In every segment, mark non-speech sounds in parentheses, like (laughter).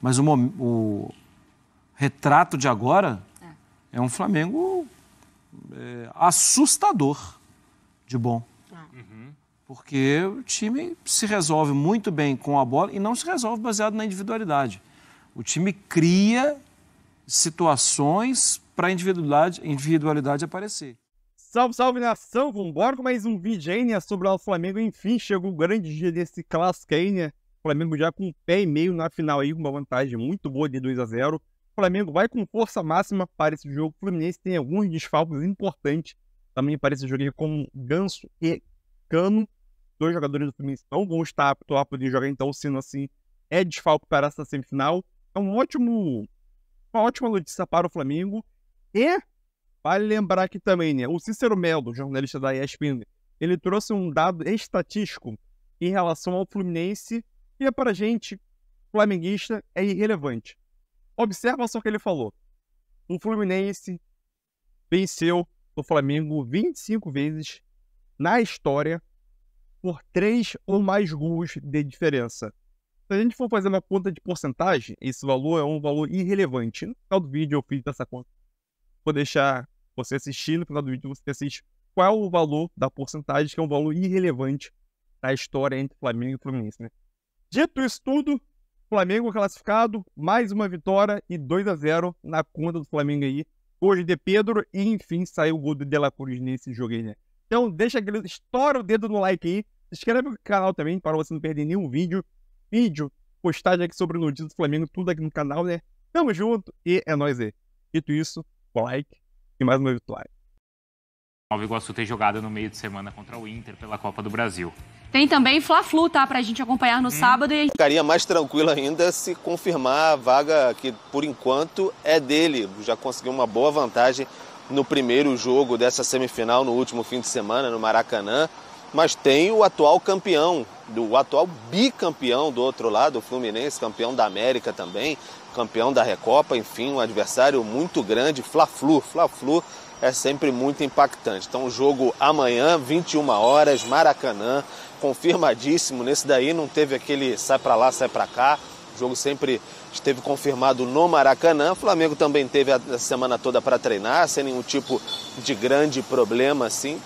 Mas o, o retrato de agora é, é um Flamengo é, assustador de bom. É. Uhum. Porque o time se resolve muito bem com a bola e não se resolve baseado na individualidade. O time cria situações para a individualidade, individualidade aparecer. Salve, salve nação! Vambora com mais um vídeo aí, né? Sobre o Flamengo. Enfim, chegou o grande dia desse clássico aí, né? Flamengo já com um pé e meio na final aí, uma vantagem muito boa de 2 a 0 o Flamengo vai com força máxima para esse jogo. O Fluminense tem alguns desfalques importantes também para esse jogo, como Ganso e Cano. Dois jogadores do Fluminense não vão estar aptos a poder jogar, então, sendo assim, é desfalque para essa semifinal. É um ótimo, uma ótima notícia para o Flamengo. E vale lembrar aqui também, né? O Cícero Melo, jornalista da ESPN, ele trouxe um dado estatístico em relação ao Fluminense que para gente flamenguista é irrelevante. Observa só o que ele falou. O Fluminense venceu o Flamengo 25 vezes na história por três ou mais gols de diferença. Se a gente for fazer uma conta de porcentagem, esse valor é um valor irrelevante. No final do vídeo eu fiz essa conta. Vou deixar você assistir, no final do vídeo você assiste qual é o valor da porcentagem, que é um valor irrelevante na história entre Flamengo e Fluminense, né? Dito isso tudo, Flamengo classificado, mais uma vitória e 2 a 0 na conta do Flamengo aí. Hoje de Pedro e enfim saiu o gol do De La Cruz nesse jogo aí, né? Então deixa aquele, estoura o dedo no like aí, se inscreve no canal também para você não perder nenhum vídeo, vídeo, postagem aqui sobre notícias do Flamengo, tudo aqui no canal, né? Tamo junto e é nóis aí. Dito isso, like e mais uma vitória. Nova Iguaçu ter jogado no meio de semana contra o Inter pela Copa do Brasil. Tem também Fla-Flu, tá? Pra gente acompanhar no hum. sábado. E... Ficaria mais tranquilo ainda se confirmar a vaga que, por enquanto, é dele. Já conseguiu uma boa vantagem no primeiro jogo dessa semifinal, no último fim de semana, no Maracanã. Mas tem o atual campeão, do atual bicampeão do outro lado, o Fluminense, campeão da América também, campeão da Recopa, enfim, um adversário muito grande, Fla-Flu. Fla-Flu é sempre muito impactante. Então, o jogo amanhã, 21 horas, Maracanã confirmadíssimo. Nesse daí não teve aquele sai para lá, sai para cá. O jogo sempre esteve confirmado no Maracanã. O Flamengo também teve a semana toda para treinar, sem nenhum tipo de grande problema assim.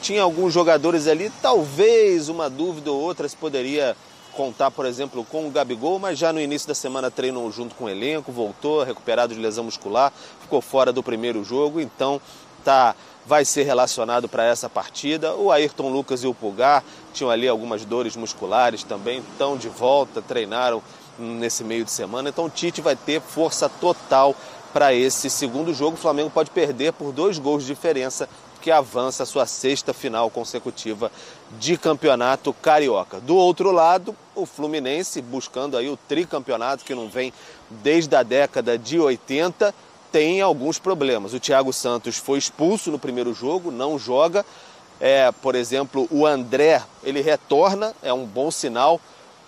Tinha alguns jogadores ali, talvez uma dúvida ou outra se poderia contar, por exemplo, com o Gabigol, mas já no início da semana treinou junto com o elenco, voltou recuperado de lesão muscular, ficou fora do primeiro jogo, então tá vai ser relacionado para essa partida. O Ayrton Lucas e o Pulgar tinham ali algumas dores musculares também, estão de volta, treinaram nesse meio de semana. Então o Tite vai ter força total para esse segundo jogo. O Flamengo pode perder por dois gols de diferença que avança a sua sexta final consecutiva de campeonato carioca. Do outro lado, o Fluminense buscando aí o tricampeonato que não vem desde a década de 80, tem alguns problemas. O Thiago Santos foi expulso no primeiro jogo, não joga. É, por exemplo, o André, ele retorna, é um bom sinal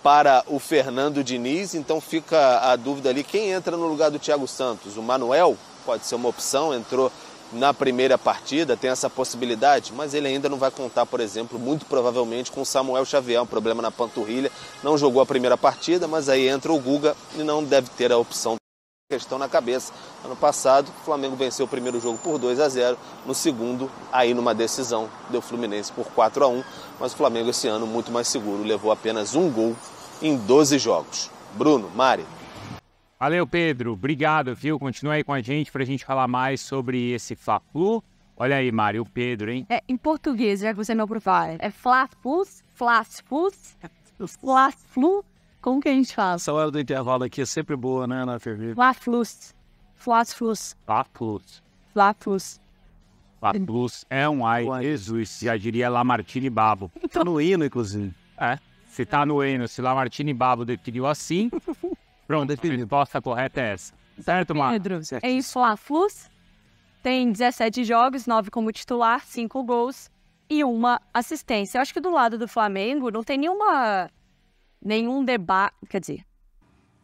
para o Fernando Diniz, então fica a dúvida ali quem entra no lugar do Thiago Santos. O Manuel pode ser uma opção, entrou na primeira partida, tem essa possibilidade, mas ele ainda não vai contar, por exemplo, muito provavelmente com o Samuel Xavier, um problema na panturrilha, não jogou a primeira partida, mas aí entra o Guga e não deve ter a opção questão na cabeça. Ano passado, o Flamengo venceu o primeiro jogo por 2 a 0, no segundo, aí numa decisão, deu Fluminense por 4 a 1, mas o Flamengo esse ano muito mais seguro, levou apenas um gol em 12 jogos. Bruno, Mari. Valeu, Pedro. Obrigado, viu? Continua aí com a gente para a gente falar mais sobre esse Fla-Flu. Olha aí, Mari, o Pedro, hein? É, em português, já que você não provar, é Fla-Flus, Fla-Flus, é Fla-Flu, como que a gente fala? Essa hora do intervalo aqui é sempre boa, né, Ana Ferreira? Flaflus. Flaflus. Flaflus. Flaflus. Flaflus é um ai, Jesus, já diria Lamartine Babo. (laughs) Tá no hino, inclusive. É, se tá no hino, se Lamartine Babo definiu assim, (laughs) pronto, a resposta correta é essa. Certo, Marcos? Pedro, certo. em Flaflus tem 17 jogos, 9 como titular, 5 gols e uma assistência. Eu acho que do lado do Flamengo não tem nenhuma nenhum debate. Quer dizer,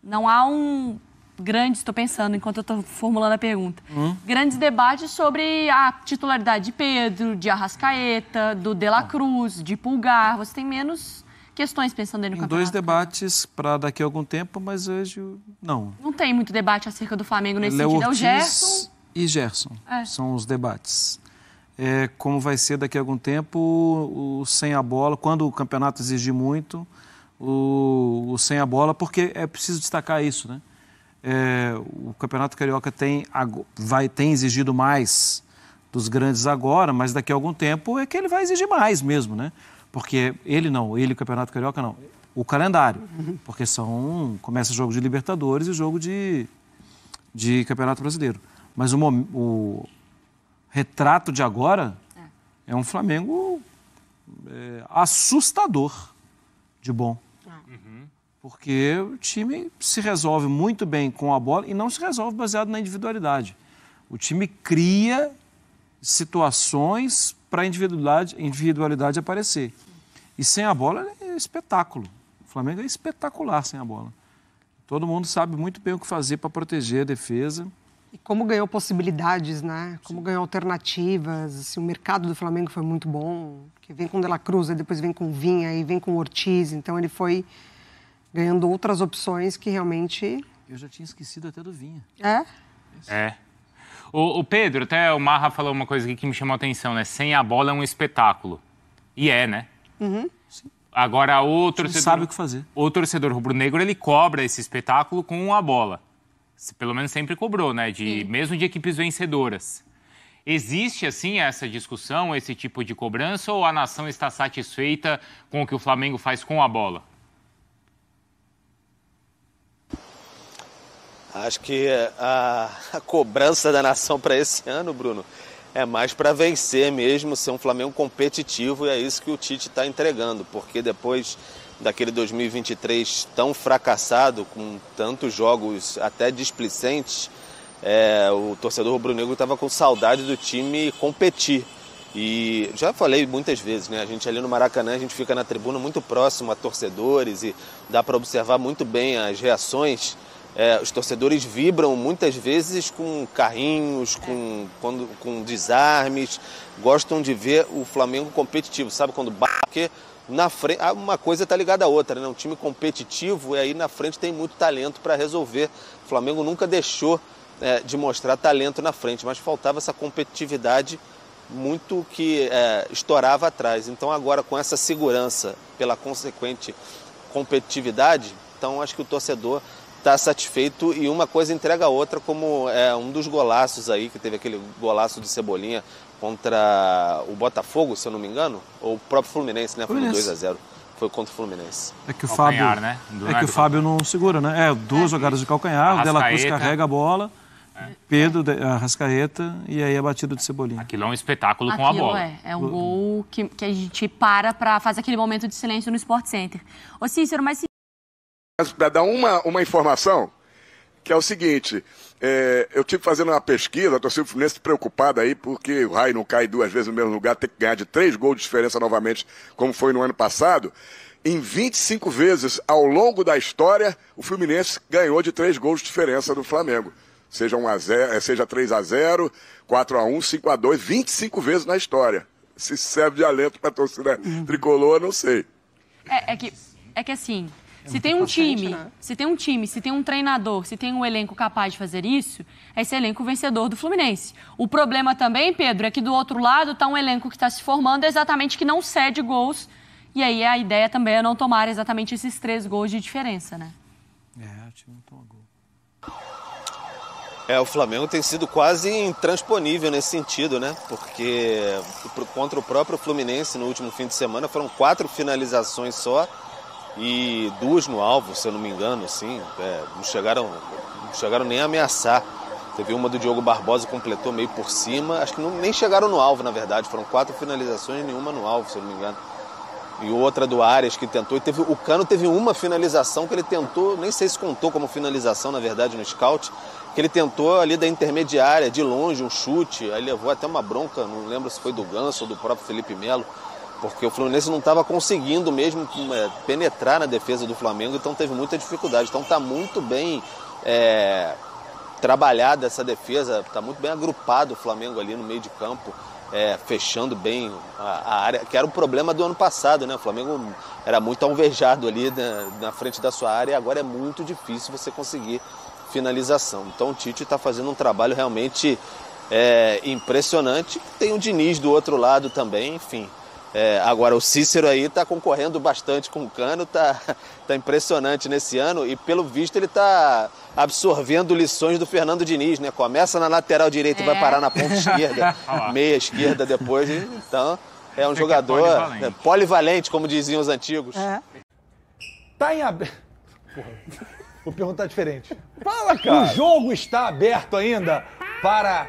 não há um grande, estou pensando enquanto eu estou formulando a pergunta, hum? grandes debates sobre a titularidade de Pedro, de Arrascaeta, do De La ah. Cruz, de Pulgar. Você tem menos questões pensando no em campeonato. dois debates para daqui a algum tempo, mas hoje não. Não tem muito debate acerca do Flamengo nesse Léo sentido. Ortiz é o Gerson e Gerson é. são os debates. É, como vai ser daqui a algum tempo o sem a bola, quando o campeonato exigir muito, o, o sem a bola, porque é preciso destacar isso, né? É, o Campeonato Carioca tem, vai, tem exigido mais dos grandes agora, mas daqui a algum tempo é que ele vai exigir mais mesmo, né? Porque ele não, ele, o Campeonato Carioca não, o calendário, porque são começa jogo de Libertadores e jogo de, de Campeonato Brasileiro. Mas o, o retrato de agora é. é, um Flamengo é, assustador de bom. Uhum. Porque o time se resolve muito bem com a bola e não se resolve baseado na individualidade. O time cria situações para a individualidade, individualidade aparecer. E sem a bola é espetáculo. O Flamengo é espetacular sem a bola. Todo mundo sabe muito bem o que fazer para proteger a defesa e como ganhou possibilidades, né? Como Sim. ganhou alternativas. Assim, o mercado do Flamengo foi muito bom. Que vem com De La Cruz, depois vem com Vinha, e vem com Ortiz. Então ele foi ganhando outras opções que realmente. Eu já tinha esquecido até do Vinha. É? É. O, o Pedro, até o Marra falou uma coisa aqui que me chamou a atenção, né? Sem a bola é um espetáculo. E é, né? Uhum. Sim. Agora o torcedor. sabe o que fazer. O torcedor rubro-negro ele cobra esse espetáculo com a bola pelo menos sempre cobrou, né? De, mesmo de equipes vencedoras. Existe, assim, essa discussão, esse tipo de cobrança, ou a nação está satisfeita com o que o Flamengo faz com a bola? Acho que é, a, a cobrança da nação para esse ano, Bruno, é mais para vencer mesmo, ser um Flamengo competitivo, e é isso que o Tite está entregando, porque depois daquele 2023 tão fracassado, com tantos jogos até displicentes, é, o torcedor rubro-negro estava com saudade do time competir. E já falei muitas vezes, né? A gente ali no Maracanã, a gente fica na tribuna muito próximo a torcedores e dá para observar muito bem as reações é, os torcedores vibram muitas vezes com carrinhos, com, quando, com desarmes, gostam de ver o Flamengo competitivo, sabe? Quando bate na frente, ah, uma coisa está ligada à outra, né? Um time competitivo e aí na frente tem muito talento para resolver. O Flamengo nunca deixou é, de mostrar talento na frente, mas faltava essa competitividade muito que é, estourava atrás. Então agora com essa segurança pela consequente competitividade, então acho que o torcedor está satisfeito e uma coisa entrega a outra, como é, um dos golaços aí, que teve aquele golaço do Cebolinha contra o Botafogo, se eu não me engano, ou o próprio Fluminense, né? Foi 2 a 0 foi contra o Fluminense. É que o Fábio, né? é que o Fábio não segura, né? É, duas é, jogadas de calcanhar, o Dela Cruz carrega a bola, é. Pedro, a rascarreta e aí a é batida de Cebolinha. Aquilo é um espetáculo Aquilo com a bola. É, é um gol que, que a gente para para fazer aquele momento de silêncio no Sport Center. Ô Cícero, mas para dar uma, uma informação, que é o seguinte. É, eu tive fazendo uma pesquisa, a torcida Fluminense preocupada aí, porque o Raio não cai duas vezes no mesmo lugar, tem que ganhar de três gols de diferença novamente, como foi no ano passado. Em 25 vezes ao longo da história, o Fluminense ganhou de três gols de diferença do Flamengo. Seja, 1 a 0, é, seja 3 a 0 4 a 1 5 a 2 25 vezes na história. Se serve de alento para a torcida tricolor, não sei. É, é, que, é que assim, é se tem um time, né? se tem um time, se tem um treinador, se tem um elenco capaz de fazer isso, é esse elenco vencedor do Fluminense. O problema também, Pedro, é que do outro lado está um elenco que está se formando exatamente que não cede gols. E aí a ideia também é não tomar exatamente esses três gols de diferença, né? É, o time não toma gol. É, o Flamengo tem sido quase intransponível nesse sentido, né? Porque contra o próprio Fluminense no último fim de semana foram quatro finalizações só e duas no alvo, se eu não me engano, assim, é, não, chegaram, não chegaram nem a ameaçar. Teve uma do Diogo Barbosa, completou meio por cima, acho que não, nem chegaram no alvo, na verdade, foram quatro finalizações, nenhuma no alvo, se eu não me engano. E outra do Arias que tentou, e teve, o Cano teve uma finalização que ele tentou, nem sei se contou como finalização, na verdade, no scout, que ele tentou ali da intermediária, de longe, um chute, aí levou até uma bronca, não lembro se foi do Ganso ou do próprio Felipe Melo, porque o Fluminense não estava conseguindo mesmo é, penetrar na defesa do Flamengo, então teve muita dificuldade. Então está muito bem é, trabalhada essa defesa, está muito bem agrupado o Flamengo ali no meio de campo. É, fechando bem a, a, área, que era o um problema do ano passado, né? O Flamengo era muito alvejado ali na, na, frente da sua área e agora é muito difícil você conseguir finalização. Então o Tite está fazendo um trabalho realmente é, impressionante. Tem o Diniz do outro lado também, enfim. É, agora, o Cícero aí está concorrendo bastante com o Cano, está (laughs) tá impressionante nesse ano e, pelo visto, ele está absorvendo lições do Fernando Diniz, né? Começa na lateral direita é. e vai é. parar na ponta (laughs) esquerda, meia esquerda depois. Então, é um jogador polivalente. É, polivalente. como diziam os antigos. É. Tá em aberto. Vou perguntar diferente. Fala, cara! O jogo está aberto ainda para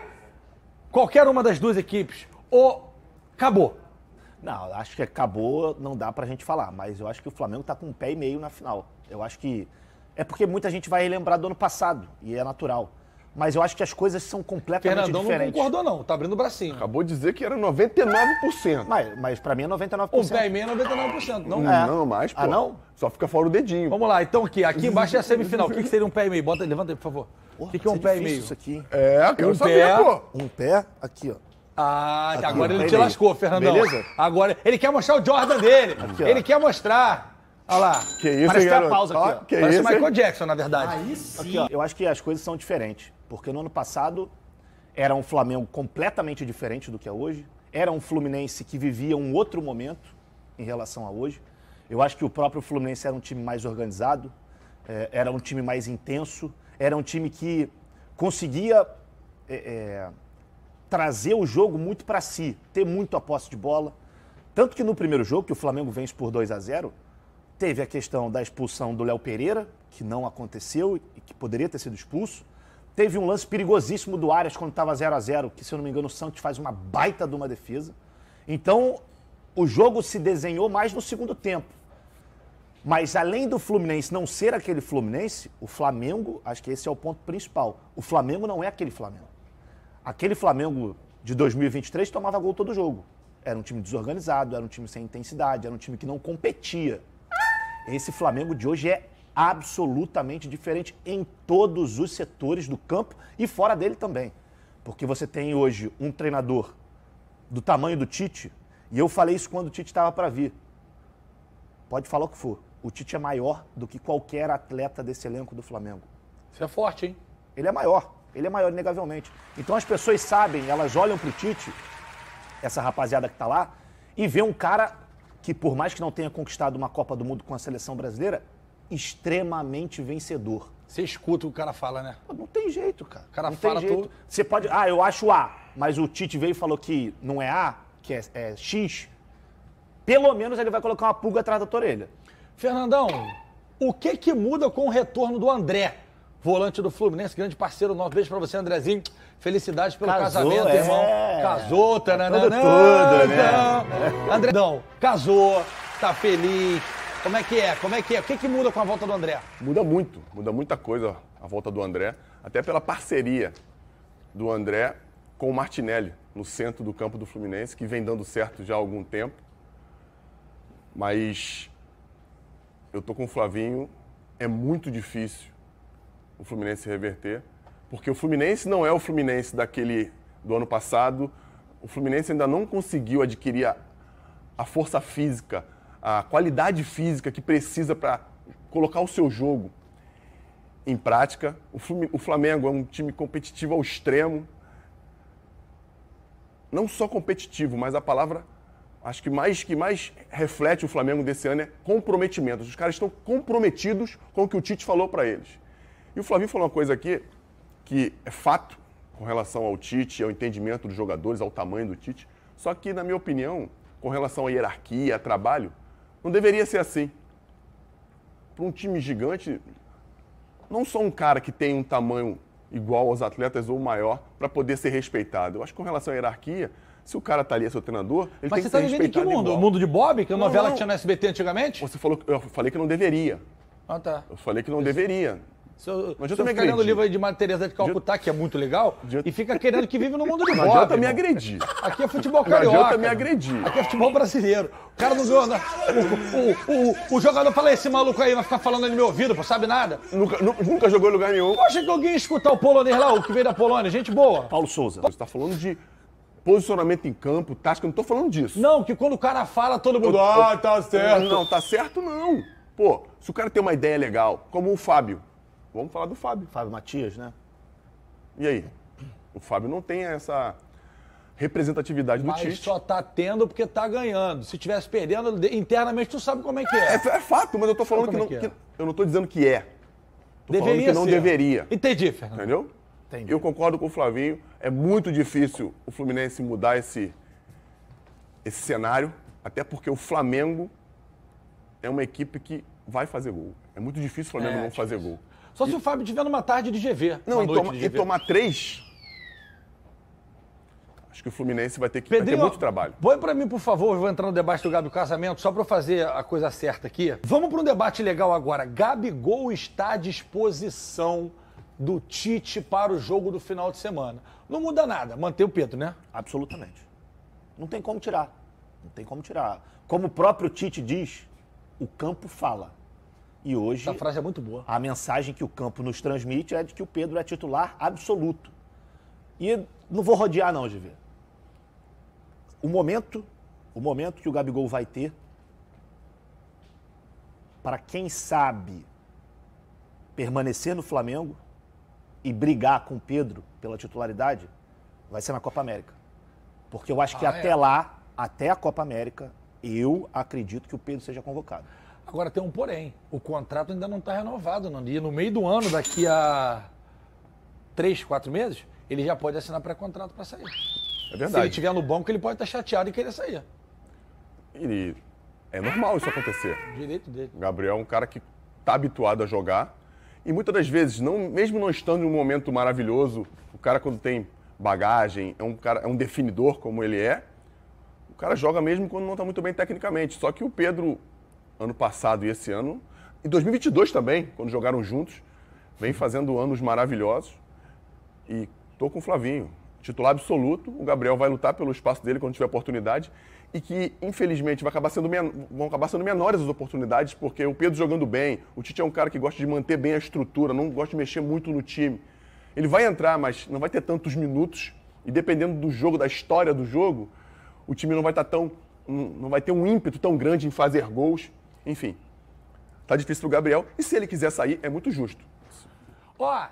qualquer uma das duas equipes. Ou acabou? Não, acho que acabou, não dá pra gente falar, mas eu acho que o Flamengo tá com um pé e meio na final. Eu acho que. É porque muita gente vai relembrar do ano passado, e é natural. Mas eu acho que as coisas são completamente Fernandão diferentes. Fernandão não concordou, não. Tá abrindo o bracinho. Acabou de dizer que era 99%. Mas, mas pra mim é 99%. O pé e meio é 99%, não? É. Não, mais, ah, pô. Ah, não? Só fica fora o dedinho. Vamos lá, então aqui, aqui embaixo é a semifinal. O que, que seria um pé e meio? Bota, levanta aí, por favor. O que, que é um pé é e meio? Isso aqui. É, eu quero um saber, pé, pô. Um pé, aqui, ó. Ah, aqui, agora ele te lascou, Fernandão. Beleza? Agora, ele quer mostrar o Jordan dele. Aqui, ele quer mostrar. Olha lá. Que isso, Parece que é a pausa aqui, ó. Que Parece isso, Michael hein? Jackson, na verdade. Aí sim. Aqui, eu acho que as coisas são diferentes. Porque no ano passado era um Flamengo completamente diferente do que é hoje. Era um Fluminense que vivia um outro momento em relação a hoje. Eu acho que o próprio Fluminense era um time mais organizado, é, era um time mais intenso, era um time que conseguia é, é trazer o jogo muito para si, ter muito a posse de bola. Tanto que no primeiro jogo, que o Flamengo vence por 2 a 0 teve a questão da expulsão do Léo Pereira, que não aconteceu e que poderia ter sido expulso. Teve um lance perigosíssimo do Arias quando estava 0 a 0 que, se eu não me engano, o Santos faz uma baita de uma defesa. Então, o jogo se desenhou mais no segundo tempo. Mas além do Fluminense não ser aquele Fluminense, o Flamengo, acho que esse é o ponto principal. O Flamengo não é aquele Flamengo aquele Flamengo de 2023 tomava gol todo jogo. Era um time desorganizado, era um time sem intensidade, era um time que não competia. Esse Flamengo de hoje é absolutamente diferente em todos os setores do campo e fora dele também. Porque você tem hoje um treinador do tamanho do Tite, e eu falei isso quando o Tite estava para vir. Pode falar o que for. O Tite é maior do que qualquer atleta desse elenco do Flamengo. Você é forte, hein? Ele é maior. Ele é maior, inegavelmente. Então as pessoas sabem, elas olham pro Tite, essa rapaziada que tá lá, e vê um cara que, por mais que não tenha conquistado uma Copa do Mundo com a seleção brasileira, extremamente vencedor. Você escuta o que o cara fala, né? não tem jeito, cara. O cara não fala todo. Você pode. Ah, eu acho A, mas o Tite veio e falou que não é A, que é, é X. Pelo menos ele vai colocar uma pulga atrás da tua orelha. Fernandão, o que que muda com o retorno do André? volante do Fluminense, grande parceiro nosso. Beijo pra você, Andrezinho. Felicidades pelo casou, casamento, é. irmão. Casou, tananã. Tudo, tudo, né? André, não, casou, tá feliz. Como é que é? Como é que é? O que, que muda com a volta do André? Muda muito, muda muita coisa a volta do André, até pela parceria do André com o Martinelli no centro do campo do Fluminense, que vem dando certo já há algum tempo. Mas eu tô com o Flavinho, é muito difícil o Fluminense reverter, porque o Fluminense não é o Fluminense daquele do ano passado. O Fluminense ainda não conseguiu adquirir a, a força física, a qualidade física que precisa para colocar o seu jogo em prática. O, o Flamengo é um time competitivo ao extremo. Não só competitivo, mas a palavra acho que mais que mais reflete o Flamengo desse ano é comprometimento. Os caras estão comprometidos com o que o Tite falou para eles. E o Flavinho falou uma coisa aqui que é fato com relação ao Tite, ao entendimento dos jogadores, ao tamanho do Tite. Só que, na minha opinião, com relação à hierarquia, a trabalho, não deveria ser assim. Para um time gigante, não só um cara que tem um tamanho igual aos atletas ou maior para poder ser respeitado. Eu acho que com relação à hierarquia, se o cara tá ali, é seu treinador, ele Mas tem que tá ser respeitado. Mas você está vivendo em que mundo? Igual. O mundo de Bob, que é uma novela não. que tinha no SBT antigamente? Você falou, eu falei que não deveria. Ah, tá. Eu falei que não Isso. deveria mas eu tô me pegando o livro de Maria Teresa de Calcutá, que é muito legal, e fica querendo que vive no mundo de fora. adianta me agredir. Aqui é futebol carioca. adianta me agredir. Aqui é futebol brasileiro. O cara não ganha. Né? O, o, o, o, jogador fala, esse maluco aí vai ficar falando no meu ouvido, pô, sabe nada. Nunca, nunca jogou em lugar nenhum. Acha que alguém escutar o polonês lá, o que veio da Polônia? Gente boa. Paulo Souza. Você tá falando de posicionamento em campo, tática, eu não tô falando disso. Não, que quando o cara fala, todo mundo. ah, tá certo. Não, tá certo não. Pô, se o cara tem uma ideia legal, como o Fábio, Vamos falar do Fábio. Fábio Matias, né? E aí? O Fábio não tem essa representatividade Mas do Tite. só tá tendo porque tá ganhando. Se tivesse perdendo, internamente tu sabe como é que é. É, é fato, mas eu tô falando que, é não, é que é. eu não tô dizendo que é. Tô deveria que não ser. deveria. Entendi, Fernando. Entendeu? Entendi. Eu concordo com o Flavinho. É muito difícil o Fluminense mudar esse, esse cenário, até porque o Flamengo é uma equipe que vai fazer gol. É muito difícil o Flamengo é, não é fazer gol. Só e... se o Fábio tiver numa tarde de GV. Não, e, toma, de GV. e tomar três. Acho que o Fluminense vai ter que Pedrinho, vai ter muito trabalho. Põe para mim, por favor, eu vou entrar no debate do Gabi Casamento, só para fazer a coisa certa aqui. Vamos para um debate legal agora. Gabigol está à disposição do Tite para o jogo do final de semana. Não muda nada, mantém o Pedro, né? Absolutamente. Não tem como tirar. Não tem como tirar. Como o próprio Tite diz, o campo fala. E hoje. a frase é muito boa. A mensagem que o campo nos transmite é de que o Pedro é titular absoluto. E não vou rodear, não, GV. O momento, o momento que o Gabigol vai ter, para quem sabe permanecer no Flamengo e brigar com o Pedro pela titularidade, vai ser na Copa América. Porque eu acho que ah, até é. lá, até a Copa América, eu acredito que o Pedro seja convocado. Agora tem um porém, o contrato ainda não está renovado, E No meio do ano, daqui a três, quatro meses, ele já pode assinar pré-contrato para sair. É verdade. Se ele estiver no banco, ele pode estar tá chateado e querer sair. Ele... É normal isso acontecer. Direito dele. O Gabriel é um cara que está habituado a jogar e muitas das vezes, não, mesmo não estando em um momento maravilhoso, o cara quando tem bagagem, é um cara, é um definidor como ele é, o cara joga mesmo quando não está muito bem tecnicamente. Só que o Pedro, ano passado e esse ano, em 2022 também, quando jogaram juntos, vem fazendo anos maravilhosos. E tô com o Flavinho, titular absoluto. O Gabriel vai lutar pelo espaço dele quando tiver oportunidade. E que, infelizmente, vai acabar sendo vão acabar sendo menores as oportunidades, porque o Pedro jogando bem, o Tite é um cara que gosta de manter bem a estrutura, não gosta de mexer muito no time. Ele vai entrar, mas não vai ter tantos minutos. E dependendo do jogo, da história do jogo, o time não vai estar tá tão. não vai ter um ímpeto tão grande em fazer gols. Enfim. Tá difícil pro Gabriel. E se ele quiser sair, é muito justo. Ó,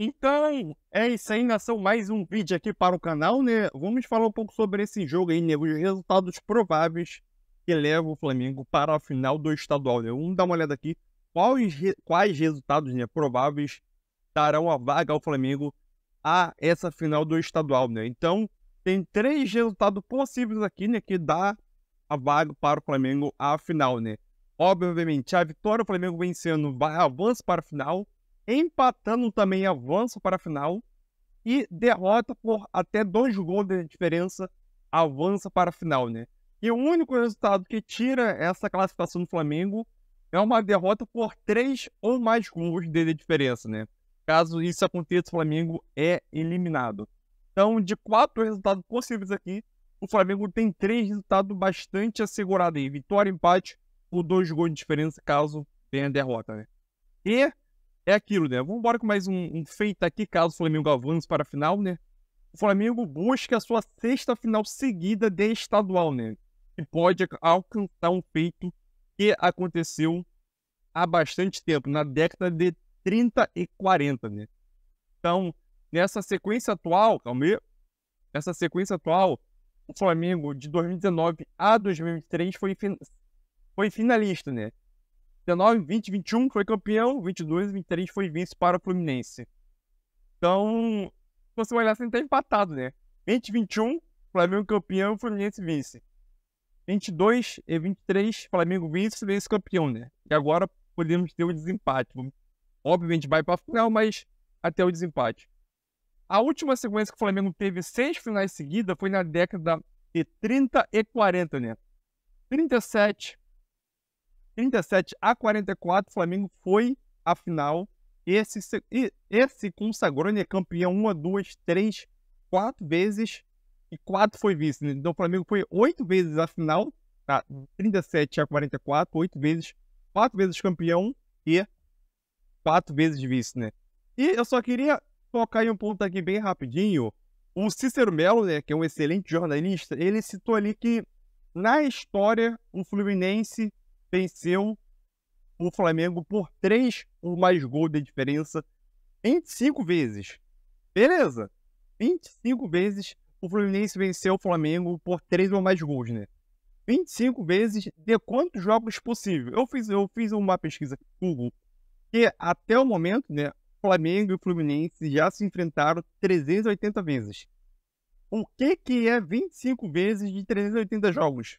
então, é isso aí, nação. Mais um vídeo aqui para o canal, né? Vamos falar um pouco sobre esse jogo aí, né? Os resultados prováveis que levam o Flamengo para a final do estadual, né? Vamos dar uma olhada aqui. Quais, quais resultados né, prováveis darão a vaga ao Flamengo a essa final do estadual, né? Então, tem três resultados possíveis aqui, né? Que dá a vaga para o Flamengo à final, né? Obviamente, a vitória, o Flamengo vencendo, vai, avança para a final. Empatando também avança para a final. E derrota por até dois gols de diferença, avança para a final, né? E o único resultado que tira essa classificação do Flamengo é uma derrota por três ou mais gols de diferença, né? Caso isso aconteça, o Flamengo é eliminado. Então, de quatro resultados possíveis aqui, o Flamengo tem três resultados bastante assegurados aí. Vitória, empate ou dois gols de diferença, caso tenha derrota, né? E é aquilo, né? Vamos embora com mais um, um feito aqui, caso o Flamengo avance para a final, né? O Flamengo busca a sua sexta final seguida de estadual, né? E pode alcançar um feito que aconteceu há bastante tempo, na década de 30 e 40, né? Então, nessa sequência atual, calma aí, nessa sequência atual, o Flamengo de 2019 a 2023 foi, fin... foi finalista, né? 19, 20, 21 foi campeão, 22 e 23 foi vice para o Fluminense. Então, se você olhar assim, tá empatado, né? 20, 21, Flamengo campeão, Fluminense vice. 22 e 23, Flamengo vice, vice campeão, né? E agora podemos ter o um desempate. Obviamente vai para a final, mas até o desempate. A última sequência que o Flamengo teve seis finais seguidas foi na década de 30 e 40, né? 37, 37 a 44, o Flamengo foi à final. Esse, esse consagrou, né? Campeão uma, duas, três, quatro vezes e quatro foi vice. Né? Então o Flamengo foi oito vezes à final, tá? 37 a 44, oito vezes, quatro vezes campeão e quatro vezes vice, né? E eu só queria tocar em um ponto aqui bem rapidinho. O Cícero Melo, né, que é um excelente jornalista, ele citou ali que na história o Fluminense venceu o Flamengo por três ou mais gols de diferença 25 vezes. Beleza? 25 vezes o Fluminense venceu o Flamengo por três ou mais gols, né? 25 vezes de quantos jogos possível. Eu fiz, eu fiz uma pesquisa Google que até o momento, né, Flamengo e Fluminense já se enfrentaram 380 vezes. O que, que é 25 vezes de 380 jogos?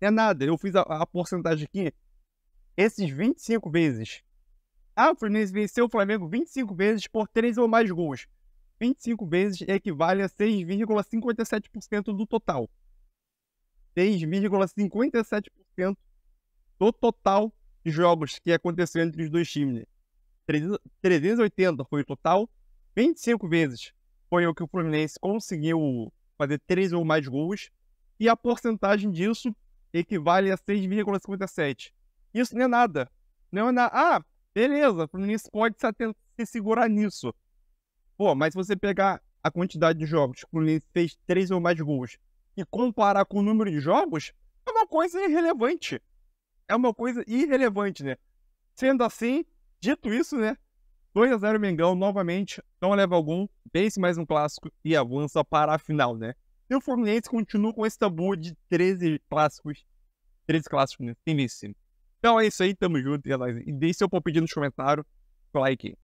É nada, eu fiz a, a porcentagem aqui. Esses 25 vezes. Ah, o Fluminense venceu o Flamengo 25 vezes por 3 ou mais gols. 25 vezes equivale a 6,57% do total. 6,57% do total de jogos que aconteceu entre os dois times. 380 foi o total. 25 vezes foi o que o Fluminense conseguiu fazer 3 ou mais gols. E a porcentagem disso equivale a 6,57. Isso não é nada. Não é nada. Ah, beleza, o Fluminense pode se, atentar, se segurar nisso. Pô, mas se você pegar a quantidade de jogos que o Fluminense fez 3 ou mais gols e comparar com o número de jogos, é uma coisa irrelevante. É uma coisa irrelevante, né? Sendo assim, Dito isso, né? 2 x 0 Mengão novamente, não leva algum, vence mais um clássico e avança para a final, né? E o Fluminense continua com esse tabu de 13 clássicos, 13 clássicos, né? Tem vencido. Então é isso aí, tamo junto, é E deixe seu palpite nos comentários, like.